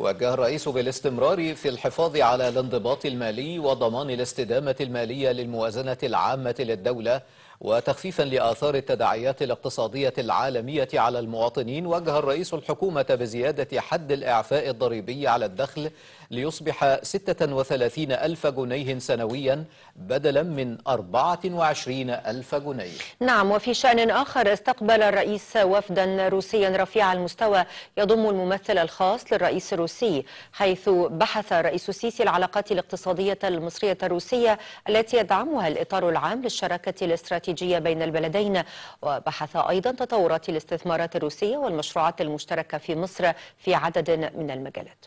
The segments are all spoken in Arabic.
وجه الرئيس بالاستمرار في الحفاظ على الانضباط المالي وضمان الاستدامة المالية للموازنة العامة للدولة وتخفيفا لآثار التداعيات الاقتصادية العالمية على المواطنين وجه الرئيس الحكومة بزيادة حد الإعفاء الضريبي على الدخل ليصبح 36 ألف جنيه سنويا بدلا من 24 ألف جنيه نعم وفي شأن آخر استقبل الرئيس وفدا روسيا رفيع المستوى يضم الممثل الخاص للرئيس الروسي حيث بحث الرئيس السيسي العلاقات الاقتصادية المصرية الروسية التي يدعمها الإطار العام للشراكة الاستراتيجية الاستراتيجية بين البلدين وبحث أيضا تطورات الاستثمارات الروسية والمشروعات المشتركة في مصر في عدد من المجالات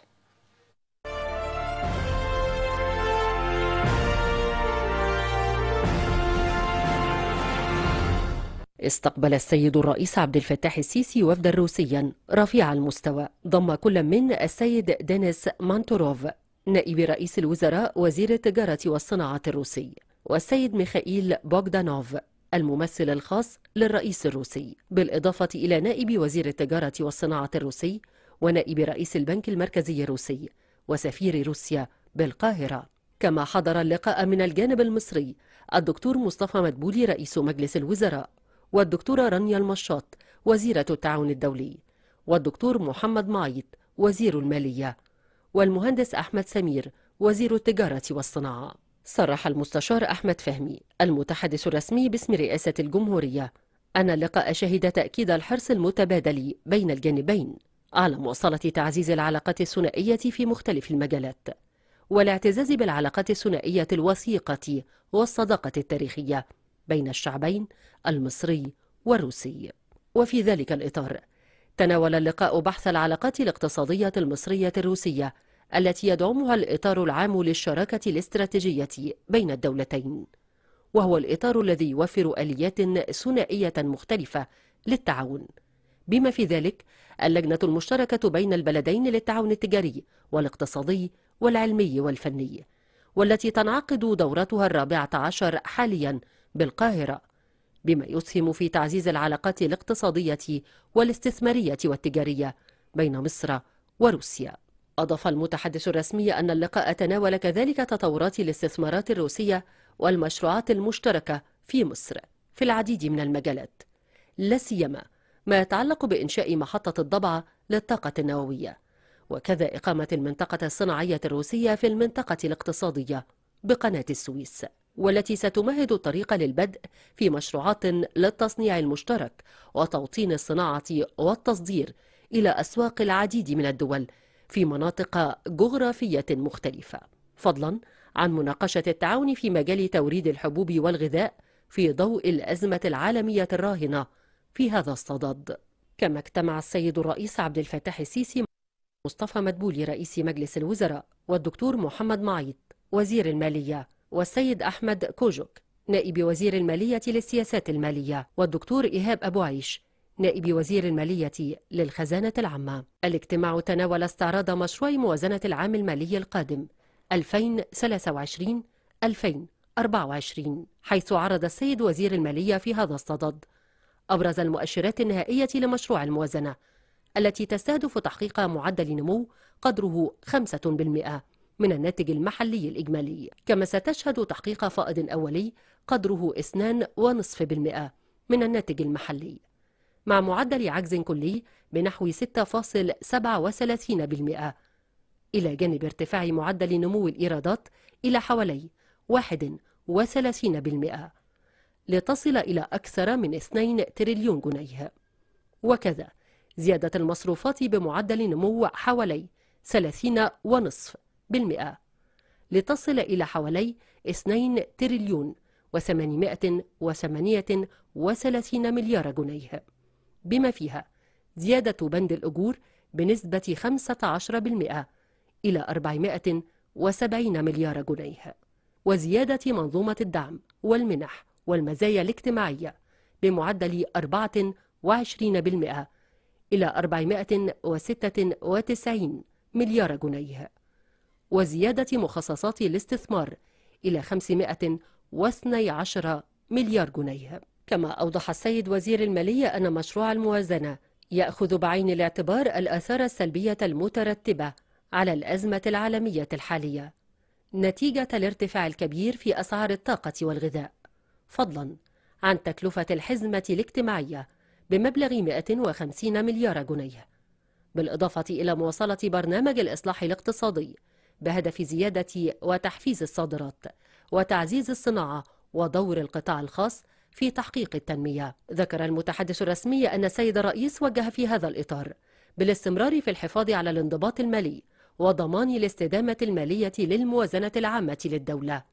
استقبل السيد الرئيس عبد الفتاح السيسي وفدا روسيا رفيع المستوى ضم كل من السيد دينيس مانتوروف نائب رئيس الوزراء وزير التجارة والصناعة الروسي والسيد ميخائيل بوغدانوف الممثل الخاص للرئيس الروسي بالإضافة إلى نائب وزير التجارة والصناعة الروسي ونائب رئيس البنك المركزي الروسي وسفير روسيا بالقاهرة كما حضر اللقاء من الجانب المصري الدكتور مصطفى مدبولي رئيس مجلس الوزراء والدكتورة رانيا المشاط وزيرة التعاون الدولي والدكتور محمد معيط وزير المالية والمهندس أحمد سمير وزير التجارة والصناعة صرح المستشار أحمد فهمي المتحدث الرسمي باسم رئاسة الجمهورية أن اللقاء شهد تأكيد الحرص المتبادل بين الجانبين على مواصلة تعزيز العلاقات الثنائية في مختلف المجالات والاعتزاز بالعلاقات الثنائية الوثيقة والصداقة التاريخية بين الشعبين المصري والروسي وفي ذلك الإطار تناول اللقاء بحث العلاقات الاقتصادية المصرية الروسية التي يدعمها الإطار العام للشراكة الاستراتيجية بين الدولتين وهو الإطار الذي يوفر آليات ثنائية مختلفة للتعاون بما في ذلك اللجنة المشتركة بين البلدين للتعاون التجاري والاقتصادي والعلمي والفني والتي تنعقد دورتها الرابعة عشر حاليا بالقاهرة بما يسهم في تعزيز العلاقات الاقتصادية والاستثمارية والتجارية بين مصر وروسيا أضاف المتحدث الرسمي أن اللقاء تناول كذلك تطورات الاستثمارات الروسية والمشروعات المشتركة في مصر في العديد من المجالات لا سيما ما يتعلق بإنشاء محطة الضبعة للطاقة النووية وكذا إقامة المنطقة الصناعية الروسية في المنطقة الاقتصادية بقناة السويس والتي ستمهد الطريق للبدء في مشروعات للتصنيع المشترك وتوطين الصناعة والتصدير إلى أسواق العديد من الدول في مناطق جغرافية مختلفة فضلا عن مناقشة التعاون في مجال توريد الحبوب والغذاء في ضوء الأزمة العالمية الراهنة في هذا الصدد كما اجتمع السيد الرئيس عبد الفتاح السيسي مصطفى مدبولي رئيس مجلس الوزراء والدكتور محمد معيط وزير المالية والسيد أحمد كوجوك نائب وزير المالية للسياسات المالية والدكتور إيهاب أبو عيش نائب وزير المالية للخزانة العامة الاجتماع تناول استعراض مشروع موازنة العام المالي القادم 2023-2024 حيث عرض السيد وزير المالية في هذا الصدد أبرز المؤشرات النهائية لمشروع الموازنة التي تستهدف تحقيق معدل نمو قدره 5% من الناتج المحلي الإجمالي كما ستشهد تحقيق فائض أولي قدره 2.5% من الناتج المحلي مع معدل عجز كلي بنحو 6.37% إلى جانب ارتفاع معدل نمو الإيرادات إلى حوالي 31% لتصل إلى أكثر من 2 تريليون جنيه وكذا زيادة المصروفات بمعدل نمو حوالي 30.5% لتصل إلى حوالي 2 تريليون و838 مليار جنيه بما فيها زيادة بند الأجور بنسبة 15% إلى 470 مليار جنيه وزيادة منظومة الدعم والمنح والمزايا الاجتماعية بمعدل 24% إلى 496 مليار جنيه وزيادة مخصصات الاستثمار إلى 512 مليار جنيه كما أوضح السيد وزير المالية أن مشروع الموازنة يأخذ بعين الاعتبار الآثار السلبية المترتبة على الأزمة العالمية الحالية نتيجة الارتفاع الكبير في أسعار الطاقة والغذاء فضلا عن تكلفة الحزمة الاجتماعية بمبلغ 150 مليار جنيه بالإضافة إلى مواصلة برنامج الإصلاح الاقتصادي بهدف زيادة وتحفيز الصادرات وتعزيز الصناعة ودور القطاع الخاص في تحقيق التنمية ذكر المتحدث الرسمي أن السيد الرئيس وجه في هذا الإطار بالاستمرار في الحفاظ على الانضباط المالي وضمان الاستدامة المالية للموازنة العامة للدولة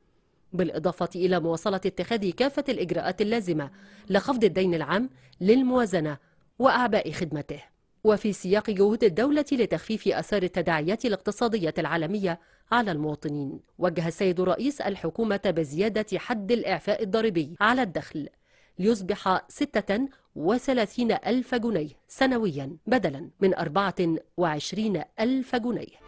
بالإضافة إلى مواصلة اتخاذ كافة الإجراءات اللازمة لخفض الدين العام للموازنة وأعباء خدمته وفي سياق جهود الدولة لتخفيف أثار التداعيات الاقتصادية العالمية على المواطنين وجه السيد الرئيس الحكومة بزيادة حد الإعفاء الضريبي على الدخل ليصبح 36 ألف جنيه سنويا بدلا من 24 ألف جنيه